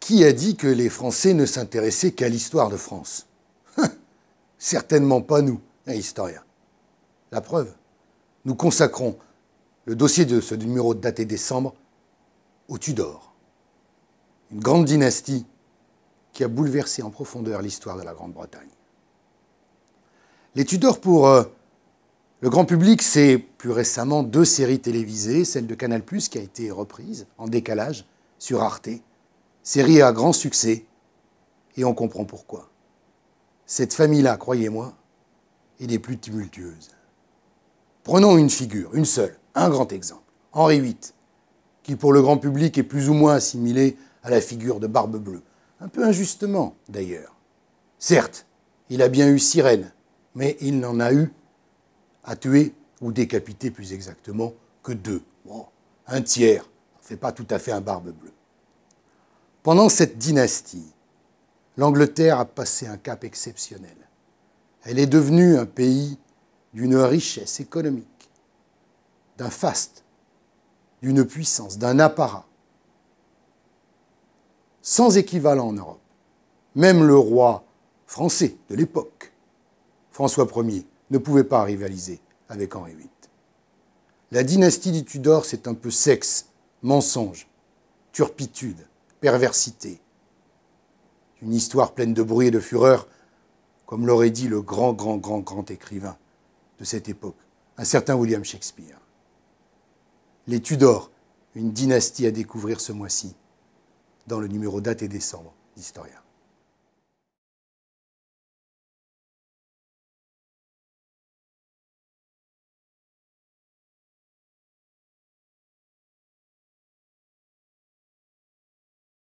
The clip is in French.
Qui a dit que les Français ne s'intéressaient qu'à l'histoire de France hein? Certainement pas nous, un hein, historien. La preuve, nous consacrons le dossier de ce numéro daté décembre aux Tudors, une grande dynastie qui a bouleversé en profondeur l'histoire de la Grande-Bretagne. Les Tudors, pour euh, le grand public, c'est plus récemment deux séries télévisées, celle de Canal ⁇ qui a été reprise en décalage sur Arte. Série à grand succès, et on comprend pourquoi. Cette famille-là, croyez-moi, est des plus tumultueuses. Prenons une figure, une seule, un grand exemple, Henri VIII, qui pour le grand public est plus ou moins assimilé à la figure de Barbe Bleue, un peu injustement d'ailleurs. Certes, il a bien eu sirène, mais il n'en a eu a tué, ou décapité plus exactement, que deux. un tiers, ne fait pas tout à fait un barbe bleue. Pendant cette dynastie, l'Angleterre a passé un cap exceptionnel. Elle est devenue un pays d'une richesse économique, d'un faste, d'une puissance, d'un apparat, sans équivalent en Europe. Même le roi français de l'époque, François Ier, ne pouvait pas rivaliser avec Henri VIII. La dynastie des Tudors, c'est un peu sexe, mensonge, turpitude, perversité. Une histoire pleine de bruit et de fureur, comme l'aurait dit le grand, grand, grand, grand écrivain de cette époque, un certain William Shakespeare. Les Tudors, une dynastie à découvrir ce mois-ci, dans le numéro date et décembre d'historien.